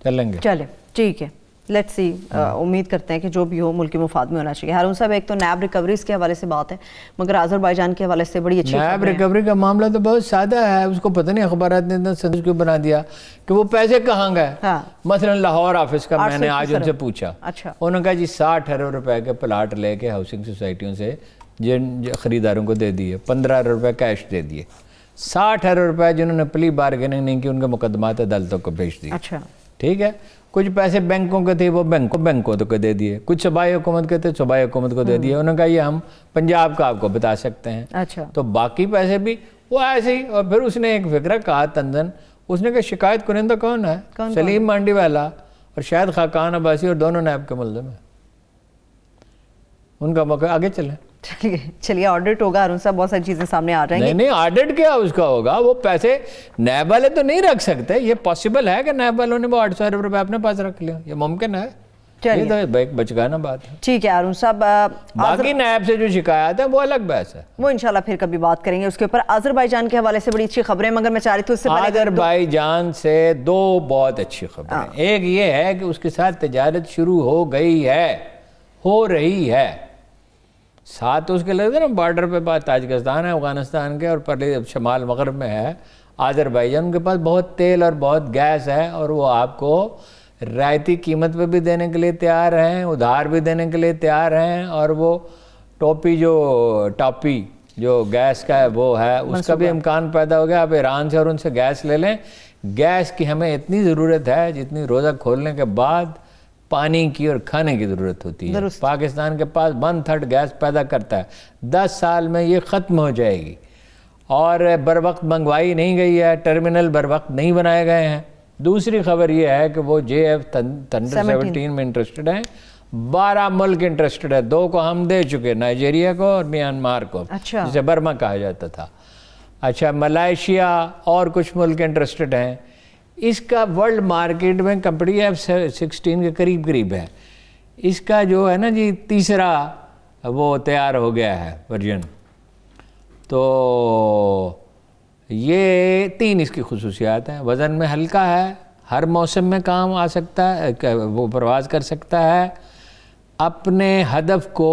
चलेंगे चले ठीक है लेट्स सी हाँ। उम्मीद करते हैं कि जो भी हो मुल्क के मुफाद में होना चाहिए हारून साहब एक तो नैब रिकवरी के हवाले से बात है मगर आजरबाईजान के हवाले से बड़ी अच्छी नैब रिकवरी का मामला तो बहुत सादा है उसको पता नहीं अखबार ने इतना संदेश क्यों बना दिया कि वो पैसे कहाँ गए हाँ। मसलन लाहौर ऑफिस का मैंने आज उनसे पूछा अच्छा उन्होंने कहा जी साठ अरब रुपए के प्लाट लेके हाउसिंग सोसाइटियों से जिन खरीदारों को दे दिए पंद्रह अरब रुपये कैश दे दिए साठ अरब रुपए जिन्होंने प्ली बार्गेनिंग नहीं की उनके मुकदमा अदालतों को भेज दिए अच्छा ठीक है कुछ पैसे बैंकों के थे वो बैंकों बैंकों तो को दे दिए कुछ सूबाई हुकूमत के थे सूबाई हुकूमत को दे हम्म। दिए उन्होंने कहा ये हम पंजाब का आपको बता सकते हैं अच्छा तो बाकी पैसे भी वो ऐसे ही और फिर उसने एक फिक्र कहा तंजन उसने कहा शिकायत कुनिंदा तो कौन है कौन सलीम मांडी वाला और शायद खाकान अब्बासी और दोनों नायब के मुलजम है उनका मौका आगे चले चलिए चलिए ऑडिट होगा अरुण साहब बहुत सारी चीजें सामने आ रही हैं नहीं ऑडिट क्या उसका होगा वो पैसे नैब वाले तो नहीं रख सकते ये पॉसिबल है कि नैब वालों ने वो आठ सौ रुपए अपने पास रख लिया ये मुमकिन है चलिए तो बचकाना बात है ठीक है अरुण साहब बाकी नैब से जो शिकायत है वो अलग बहस है वो इंशाल्लाह फिर कभी बात करेंगे उसके ऊपर अजरबैजान के हवाले से बड़ी अच्छी खबरें मगर मैं चाह रही थी उससे अजरबैजान से दो बहुत अच्छी खबरें हाँ। एक ये है कि उसके साथ तजारत शुरू हो गई है हो रही है साथ तो उसके लगते ना बॉर्डर पे पास ताजकिस्तान है अफगानिस्तान के और पर शमाल मगरब में है आज़रबाईजान उनके पास बहुत तेल और बहुत गैस है और वो आपको रायती कीमत पे भी देने के लिए तैयार हैं उधार भी देने के लिए तैयार हैं और वो टोपी जो टॉपी जो गैस का है वो है उसका भी इम्कान पैदा हो गया आप ईरान से और उनसे गैस ले लें गैस की हमें इतनी ज़रूरत है जितनी रोज़ा खोलने के बाद पानी की और खाने की ज़रूरत होती है पाकिस्तान के पास वन थर्ड गैस पैदा करता है दस साल में ये ख़त्म हो जाएगी और बर वक्त मंगवाई नहीं गई है टर्मिनल बर वक्त नहीं बनाए गए हैं दूसरी खबर यह है कि वो जे एफ थंडर सेवनटीन में इंटरेस्टेड हैं बारह मुल्क इंटरेस्टेड है दो को हम दे चुके नाइजेरिया को और म्यांमार को अच्छा। जिसे बर्मा कहा जाता था अच्छा मलाइशिया और कुछ मुल्क इंटरेस्टेड हैं इसका वर्ल्ड मार्केट में कंपनी एफ सिक्सटीन के करीब करीब है इसका जो है ना जी तीसरा वो तैयार हो गया है वर्जन तो ये तीन इसकी खसूसियात हैं वज़न में हल्का है हर मौसम में काम आ सकता है वो प्रवास कर सकता है अपने हदफ को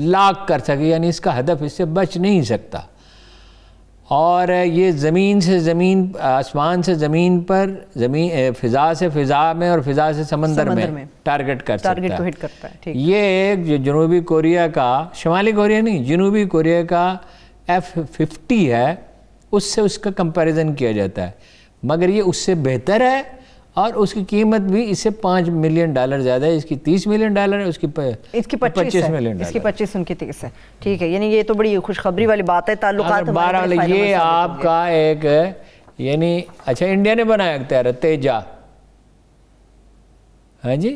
लाक कर सके यानी इसका हदफ इससे बच नहीं सकता और ये ज़मीन से ज़मीन आसमान से ज़मीन पर ज़मीन फ़िज़ा से फ़िज़ा में और फ़िज़ा से समंदर में, में टारगेट कर टारगेट सकता को तो हिट करता है ठीक ये जो जनूबी कोरिया का शुमाली कोरिया नहीं जनूबी कोरिया का एफ़ फिफ्टी है उससे उसका कंपैरिजन किया जाता है मगर ये उससे बेहतर है और उसकी कीमत भी इससे पांच मिलियन डॉलर ज़्यादा है इसकी तीस मिलियन डॉलर है उसकी प, इसकी पच्चीस मिलियन इसकी पच्चीस उनकी तीस है ठीक है यानी ये तो बड़ी खुशखबरी वाली बात है ताल्लुक बारह ये आपका एक यानी अच्छा इंडिया ने बनाया अख्तियार तेजा हाँ जी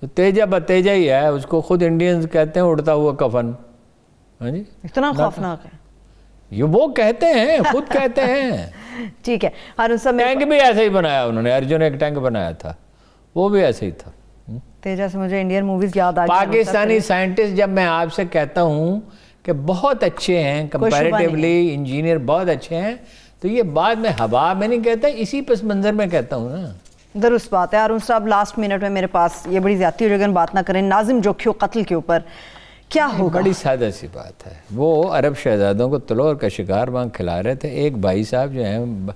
तो तेजा बतेजा ही है उसको खुद इंडियंस कहते हैं उड़ता हुआ कफन हाँ जी इतना खौफनाक है ये वो कहते हैं खुद कहते हैं ठीक है और उस समय टैंक भी ऐसे ही बनाया उन्होंने अर्जुन एक टैंक बनाया था वो भी ऐसे ही था हम्म। तेजा से मुझे इंडियन मूवीज याद आ पाकिस्तानी साइंटिस्ट जब मैं आपसे कहता हूँ कि बहुत अच्छे हैं कंपैरेटिवली इंजीनियर बहुत अच्छे हैं तो ये बात मैं हवा में नहीं कहता इसी पस मंजर में कहता हूँ ना दुरुस्त बात है अरुण साहब लास्ट मिनट में मेरे पास ये बड़ी ज्यादा बात ना करें नाजिम जोखियो कत्ल के ऊपर क्या होगा बड़ी सादा सी बात है वो अरब शहजादों को तलोर का शिकार वहाँ खिला रहे थे एक भाई साहब जो हैं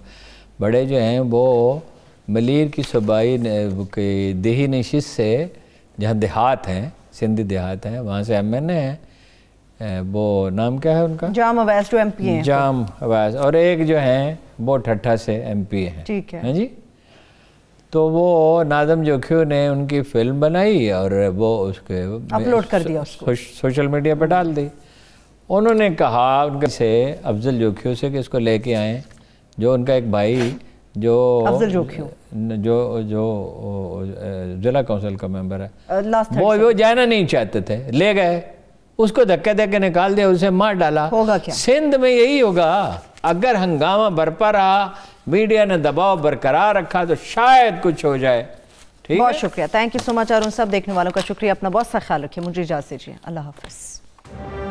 बड़े जो हैं वो मलिर की सूबाई के दही नशिश से जहाँ देहात हैं सिंधी देहात हैं वहाँ से एम एन ए हैं वो नाम क्या है उनका जाम अवैस जो एम पी जाम अवैस और एक जो हैं वो ठट्ठा से एम पी हैं ठीक है जी तो वो नादम जोखियो ने उनकी फिल्म बनाई और वो उसके अपलोड कर दिया उसको सोशल मीडिया पर डाल दी उन्होंने कहा उनके से अफजल जोखियो से कि इसको लेके आए जो उनका एक भाई जो अफजल जोखियो जो जो जिला काउंसिल का मेंबर है वो वो जाना नहीं चाहते थे ले गए उसको धक्के धक्के निकाल दिया उसे मार डाला होगा क्या सिंध में यही होगा अगर हंगामा बरपा रहा मीडिया ने दबाव बरकरार रखा तो शायद कुछ हो जाए ठीक बहुत शुक्रिया थैंक यू सो मच और उन सब देखने वालों का शुक्रिया अपना बहुत सा ख्याल रखिए मुझे इजाज़त दीजिए अल्लाह हाफिज़